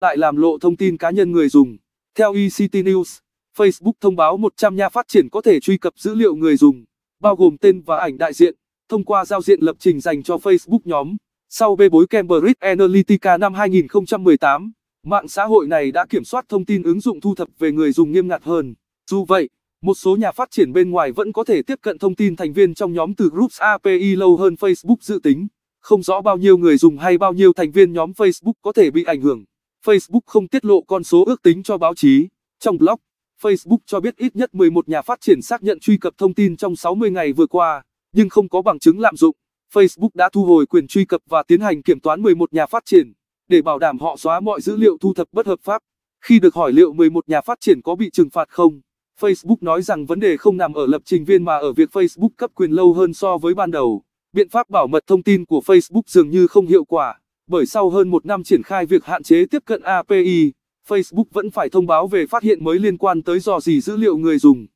lại làm lộ thông tin cá nhân người dùng. Theo ICT e News, Facebook thông báo 100 nhà phát triển có thể truy cập dữ liệu người dùng, bao gồm tên và ảnh đại diện, thông qua giao diện lập trình dành cho Facebook nhóm. Sau bê bối Cambridge Analytica năm 2018, mạng xã hội này đã kiểm soát thông tin ứng dụng thu thập về người dùng nghiêm ngặt hơn. Dù vậy, một số nhà phát triển bên ngoài vẫn có thể tiếp cận thông tin thành viên trong nhóm từ Groups API lâu hơn Facebook dự tính. Không rõ bao nhiêu người dùng hay bao nhiêu thành viên nhóm Facebook có thể bị ảnh hưởng. Facebook không tiết lộ con số ước tính cho báo chí. Trong blog, Facebook cho biết ít nhất 11 nhà phát triển xác nhận truy cập thông tin trong 60 ngày vừa qua, nhưng không có bằng chứng lạm dụng. Facebook đã thu hồi quyền truy cập và tiến hành kiểm toán 11 nhà phát triển để bảo đảm họ xóa mọi dữ liệu thu thập bất hợp pháp. Khi được hỏi liệu 11 nhà phát triển có bị trừng phạt không, Facebook nói rằng vấn đề không nằm ở lập trình viên mà ở việc Facebook cấp quyền lâu hơn so với ban đầu. Biện pháp bảo mật thông tin của Facebook dường như không hiệu quả bởi sau hơn một năm triển khai việc hạn chế tiếp cận API, Facebook vẫn phải thông báo về phát hiện mới liên quan tới dò dỉ dữ liệu người dùng.